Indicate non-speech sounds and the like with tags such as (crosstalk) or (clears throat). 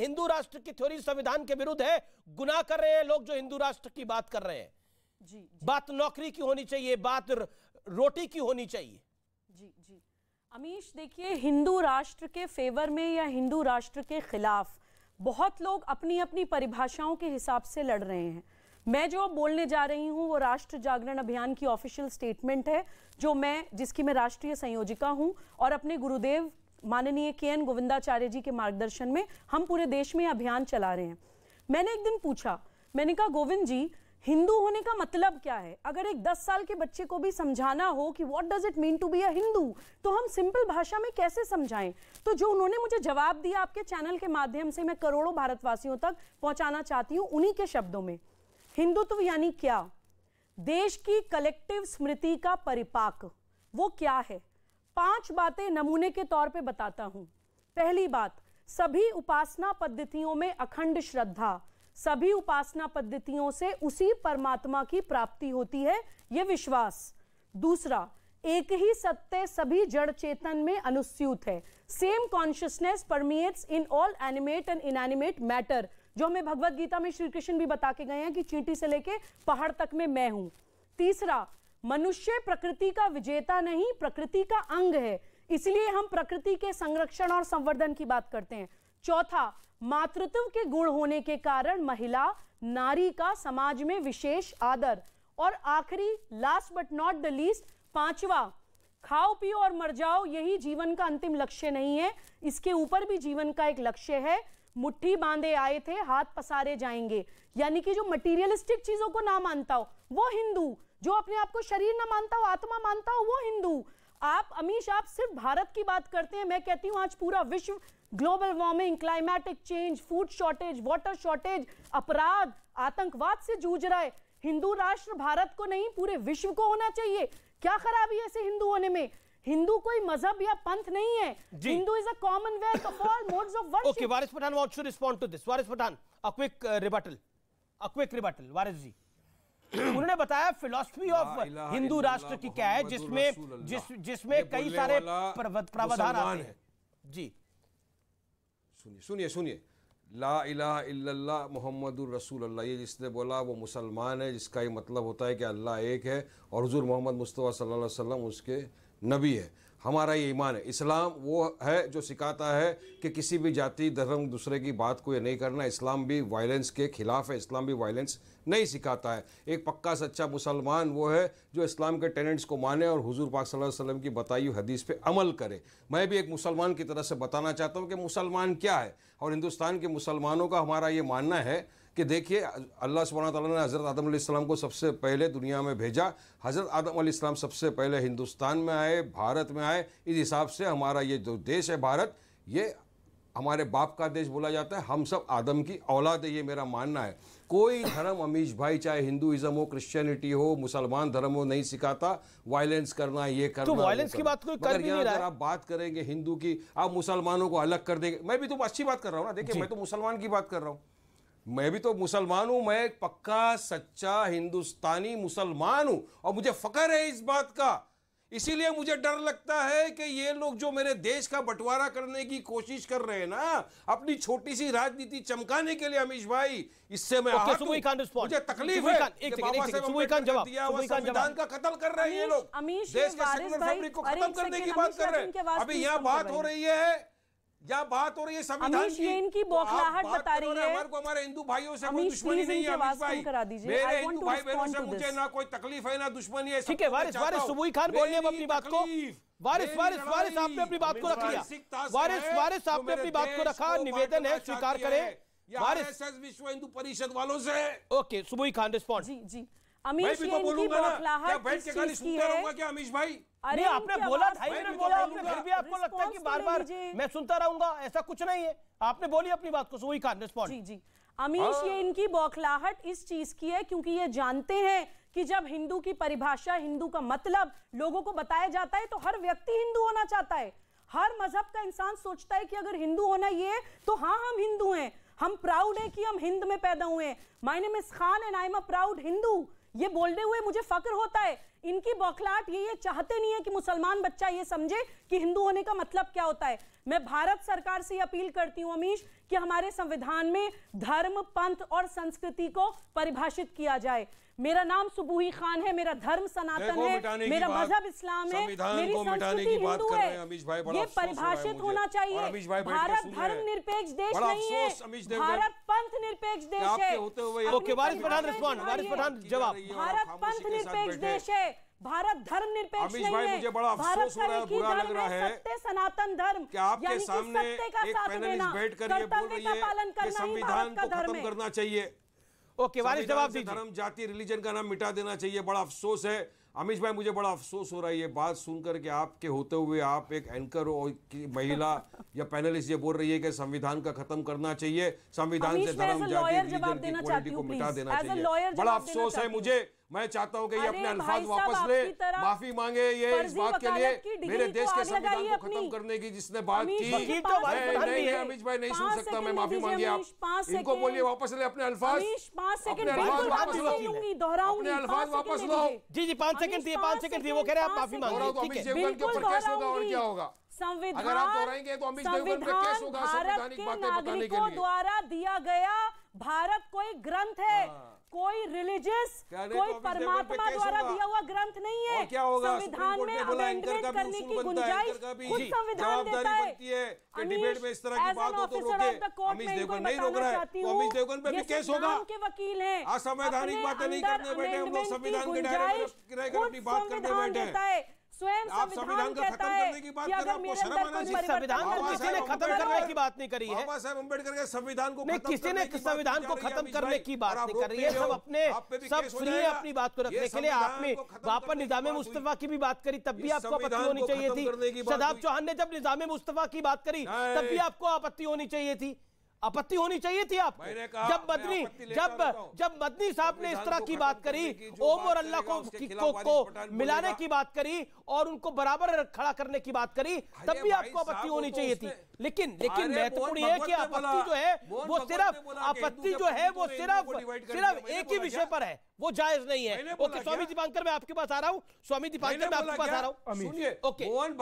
हिंदू राष्ट्र की थ्योरी संविधान के विरुद्ध है गुनाह कर रहे हैं लोग जो हिंदू राष्ट्र की बात कर रहे हैं जी, जी बात नौकरी की होनी चाहिए बात रोटी की होनी चाहिए जी जी अमीश देखिए हिंदू राष्ट्र के फेवर में या हिंदू राष्ट्र के खिलाफ बहुत लोग अपनी अपनी परिभाषाओं के हिसाब से लड़ रहे हैं मैं जो बोलने जा रही हूँ वो राष्ट्र जागरण अभियान की ऑफिशियल स्टेटमेंट है जो मैं जिसकी मैं राष्ट्रीय संयोजिका हूँ और अपने गुरुदेव माननीय के एन गोविंदाचार्य जी के मार्गदर्शन में हम पूरे देश में अभियान चला रहे हैं मैंने एक दिन पूछा मैंने कहा गोविंद जी हिंदू होने का मतलब क्या है अगर एक 10 साल के बच्चे को भी समझाना हो कि what does it mean to be a Hindu तो हम सिंपल भाषा में कैसे समझाएं तो जो उन्होंने मुझे जवाब दिया आपके चैनल के माध्यम से मैं करोड़ों भारतवासियों तक पहुंचाना चाहती हूं उन्हीं के शब्दों में हिंदुत्व यानी क्या देश की कलेक्टिव स्मृति का परिपाक वो क्या है पांच बातें नमूने के तौर पे बताता हूं पहली बात सभी उपासना पद्धतियों में अखंड श्रद्धा सभी उपासना पद्धतियों से उसी परमात्मा की प्राप्ति होती है यह विश्वास दूसरा एक ही सत्य सभी जड़ चेतन में अनुस्यूत है same consciousness permeates in all animate and inanimate matter जो हमें भगवत गीता में श्री कृष्ण भी बता के गए हैं कि चींटी से लेके पहाड़ तक में मैं हूं तीसरा मनुष्य प्रकृति का विजेता नहीं प्रकृति का अंग है इसलिए हम प्रकृति के संरक्षण और संवर्धन की बात करते हैं चौथा मातृत्व के गुण होने के कारण महिला नारी का समाज में विशेष आदर और आखिरी last but not the least पांचवा खाओ पियो और मर जाओ यही जीवन का अंतिम लक्ष्य नहीं है इसके ऊपर भी जीवन का एक लक्ष्य है मुट्ठी बांधे आए थे हाथ पसारे जाएंगे यानी कि जो मटीरियलिस्टिक चीजों को ना मानता हो वो हिंदू जो अपने आप को शरीर ना मानता हो आत्मा मानता हो वो हिंदू आप अमीश आप सिर्फ भारत की बात करते हैं मैं कहती हूँ आज पूरा विश्व global warming climatic change food shortage water shortage अपराध आतंकवाद से जूझ रहा है हिंदू राष्ट्र भारत को नहीं पूरे विश्व को होना चाहिए क्या खराबी है ऐसे हिंदू होने में हिंदू कोई मजहब या पंथ नहीं है Hindu is a commonwealth of all modes of worship okay Waris Pathan what should respond to this Waris Pathan a quick rebuttal a quick rebuttal Waris ji (clears throat) उन्होंने बताया फिलोसफी ऑफ हिंदू राष्ट्र की क्या है जिसमें जिस जिसमें कई सारे प्रावधान आते हैं जी सुनिए सुनिए सुनिए ला इल्लल्लाह मोहम्मद रसूल अल्लाह ये जिसने बोला वो मुसलमान है जिसका ये मतलब होता है कि अल्लाह एक है और हजूर मोहम्मद मुस्तफ़ा सल्लल्लाहु अलैहि वसल्लम उसके नबी है हमारा ये ईमान है इस्लाम वो है जो सिखाता है कि किसी भी जाति धर्म दूसरे की बात को ये नहीं करना इस्लाम भी वायलेंस के खिलाफ है इस्लाम भी वायलेंस नहीं सिखाता है एक पक्का सच्चा मुसलमान वो है जो इस्लाम के टेनेंट्स को माने और हुजूर पाक सल्लल्लाहु अलैहि वसल्लम की बताई हदीस पे अमल करे मैं भी एक मुसलमान की तरह से बताना चाहता हूँ कि मुसलमान क्या है और हिंदुस्तान के मुसलमानों का हमारा ये मानना है कि देखिए अल्लाह सुबह तौला ने हज़रत आदम आदम को सबसे पहले दुनिया में भेजा हज़रत आदम सबसे पहले हिंदुस्तान में आए भारत में आए इस हिसाब से हमारा ये जो देश है भारत ये हमारे बाप का देश बोला जाता है हम सब आदम की औलाद है ये मेरा मानना है कोई धर्म अमीश भाई चाहे हिंदुज़म हो क्रिश्चियनिटी हो मुसलमान धर्म हो नहीं सिखाता वायलेंस करना ये करना तो वायलेंस की बात कोई कर भी नहीं रहा आप बात करेंगे हिंदू की आप मुसलमानों को अलग कर देंगे मैं भी तो अच्छी बात कर रहा हूँ ना देखिए मैं तो मुसलमान की बात कर रहा हूँ मैं भी तो मुसलमान हूं मैं एक पक्का सच्चा हिंदुस्तानी मुसलमान हूं और मुझे फकर है इस बात का इसीलिए मुझे डर लगता है कि ये लोग जो मेरे देश का बंटवारा करने की कोशिश कर रहे हैं ना अपनी छोटी सी राजनीति चमकाने के लिए अमीश भाई इससे मैं मुझे तकलीफ है संविधान का कत्ल कर रहे हैं ये लोग देश के सेक्युलर फैब्रिक को खत्म करने की बात कर रहे हैं अभी यहाँ बात हो रही है जहाँ बात हो रही है संविधान की इनकी तो बौखलाहट तो बता रही है हमारे को हमारे हिंदू भाइयों से कोई दुश्मनी नहीं है अमित भाई करा दीजिए मेरे हिंदू भाई बहनों से मुझे ना कोई तकलीफ है ना दुश्मनी है ठीक है वारिस वारिस सुबुई खान बोलिए अब अपनी बात को वारिस वारिस वारिस आपने अपनी बात को रख लिया वारिस वारिस आपने अपनी बात को रखा निवेदन है स्वीकार करें वारिस विश्व हिंदू परिषद वालों से ओके सुबुई खान रिस्पॉन्स जी जी अमीश तो क्या अमीश भाई अरे आपने बोला तो बोला आपने फिर भी आपको लगता है कि तो बार बार मैं सुनता रहूंगा ऐसा कुछ नहीं है आपने बोली अपनी बात को जी जी अमीश ये हाँ। इनकी बौखलाहट इस चीज की है क्योंकि ये जानते हैं कि जब हिंदू की परिभाषा हिंदू का मतलब लोगों को बताया जाता है तो हर व्यक्ति हिंदू होना चाहता है हर मजहब का इंसान सोचता है कि अगर हिंदू होना ये तो हाँ हम हिंदू हैं हम प्राउड हैं कि हम हिंद में पैदा हुए हैं name is Khan and I am a proud Hindu ये बोलने हुए मुझे फक्र होता है इनकी बौखलाट ये ये चाहते नहीं है कि मुसलमान बच्चा ये समझे कि हिंदू होने का मतलब क्या होता है मैं भारत सरकार से अपील करती हूँ अमीश कि हमारे संविधान में धर्म पंथ और संस्कृति को परिभाषित किया जाए मेरा नाम सुबूही खान है मेरा धर्म सनातन है मेरा मजहब इस्लाम है मेरी संस्कृति हिंदू है ये परिभाषित होना चाहिए भारत धर्म निरपेक्ष देश नहीं है भारत पंथ निरपेक्ष देश है भारत पंथ निरपेक्ष देश है भारत धर्म निरपेक्ष नहीं है मुझे बड़ा रहा है बुरा लग रहा है सत्य सनातन धर्म कि आपके सामने एक पैनलिस्ट बैठ कर ये बोल रही है कि संविधान को खत्म करना चाहिए ओके वारिस जवाब दीजिए धर्म जाति रिलीजन का नाम मिटा देना चाहिए बड़ा अफसोस है अमित भाई मुझे बड़ा अफसोस हो रहा है ये बात सुनकर के आपके होते हुए आप एक एंकर हो और महिला या पैनलिस्ट ये बोल रही है कि संविधान का खत्म करना चाहिए संविधान से धर्म जाति को मिटा देना चाहिए बड़ा अफसोस है मुझे मैं चाहता हूँ कि ये अपने अल्फाज वापस ले माफी मांगे ये इस बात के लिए मेरे तो देश के संविधान को खत्म करने की जिसने बात की तो मैं नहीं है अमित भाई नहीं सुन सकता मैं माफी मांगी आप इनको बोलिए वापस ले अपने अल्फाज अपने अल्फाज वापस लो अपने अल्फाज वापस लो जी जी पांच सेकंड दिए पांच सेकंड दिए वो कह रहे हैं आप माफी मांग रहे हैं ठीक है संविधान तो संविधान भारत के नागरिकों द्वारा दिया गया भारत कोई ग्रंथ है हाँ। कोई रिलीजियस कोई तो परमात्मा द्वारा दिया हुआ ग्रंथ नहीं है संविधान में अमेंडमेंट करने की गुंजाइश खुद संविधान देता है डिबेट में इस तरह की बात हो तो रोके देवगन नहीं रोक रहा है तो देवगन पे भी केस होगा के वकील हैं असंवैधानिक बातें नहीं करने बैठे हम लोग संविधान के दायरे में रहकर अपनी बात करने बैठे हैं स्वयं आप संविधान कहता खत्म करने की बात कर संविधान को किसी ने खत्म करने की बात नहीं करी है के संविधान को नहीं किसी ने संविधान को खत्म करने की बात नहीं कर रही है सब अपने सब फ्री है अपनी बात को रखने के लिए आपने वापस निजाम मुस्तफा की भी बात करी तब भी आपको आपत्ति होनी चाहिए थी शदाब चौहान ने जब निजाम मुस्तफा की बात करी तब भी आपको आपत्ति होनी चाहिए थी आपत्ति होनी चाहिए थी आप जब मदनी जब जब मदनी साहब ने इस तरह की बात करी ओम और अल्लाह को, को, मिलाने की बात करी और उनको बराबर खड़ा करने की बात करी तब भी आपको आपत्ति होनी तो चाहिए थी लेकिन लेकिन महत्वपूर्ण यह कि आपत्ति जो है वो सिर्फ आपत्ति जो है वो सिर्फ सिर्फ एक ही विषय पर है वो जायज नहीं है ओके स्वामी दीपांकर मैं आपके पास आ रहा हूँ स्वामी दीपांकर मैं आपके पास आ रहा हूँ ओके